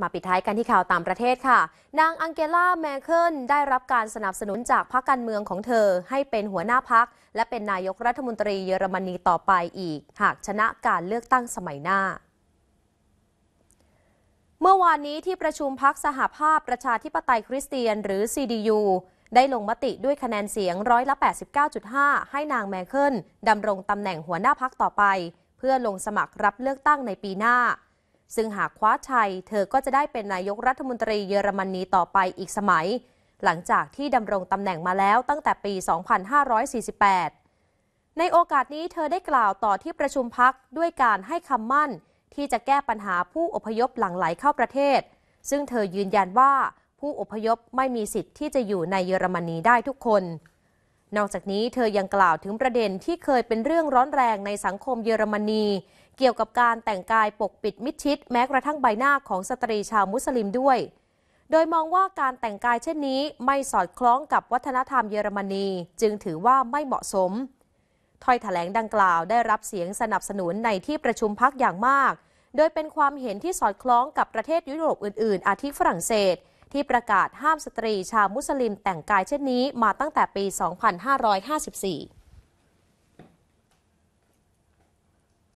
มาปิดท้ายกันที่ข่าวต่างประเทศค่ะ นางอังเกลาแมคเคิลได้รับการสนับสนุนจากพรรคการเมืองของเธอให้เป็นหัวหน้าพักและเป็นนายกรัฐมนตรีเยอรมนีต่อไปอีกหากชนะการเลือกตั้งสมัยหน้า เมื่อวานนี้ที่ประชุมพักสหภาพประชาธิปไตยคริสเตียนหรือ CDU ได้ลงมติด้วยคะแนนเสียงร้อยละ89.5 ให้นางแมคเคิลดำรงตำแหน่งหัวหน้าพักต่อไป เพื่อลงสมัครรับเลือกตั้งในปีหน้าซึ่งหากคว้าชัยเธอก็จะได้เป็นนายกรัฐมนตรีเยอรมนีต่อไปอีกสมัย หลังจากที่ดำรงตำแหน่งมาแล้วตั้งแต่ปี 2548 ในโอกาสนี้เธอได้กล่าวต่อที่ประชุมพักด้วยการให้คำมั่น ที่จะแก้ปัญหาผู้อพยพหลั่งไหลเข้าประเทศ ซึ่งเธอยืนยันว่าผู้อพยพไม่มีสิทธิ์ที่จะอยู่ในเยอรมนีได้ทุกคนนอกจากนี้เธอยังกล่าวถึงประเด็นที่เคยเป็นเรื่องร้อนแรงในสังคมเยอรมนีเกี่ยวกับการแต่งกายปกปิดมิดชิด แม้กระทั่งใบหน้าของสตรีชาวมุสลิมด้วย โดยมองว่าการแต่งกายเช่นนี้ไม่สอดคล้องกับวัฒนธรรมเยอรมนีจึงถือว่าไม่เหมาะสมถ้อยถแถลงดังกล่าวได้รับเสียงสนับสนุนในที่ประชุมพักอย่างมาก โดยเป็นความเห็นที่สอดคล้องกับประเทศยุโรปอื่นๆ อาทิฝรั่งเศสที่ประกาศห้ามสตรีชาวมุสลิมแต่งกายเช่นนี้มาตั้งแต่ปี 2554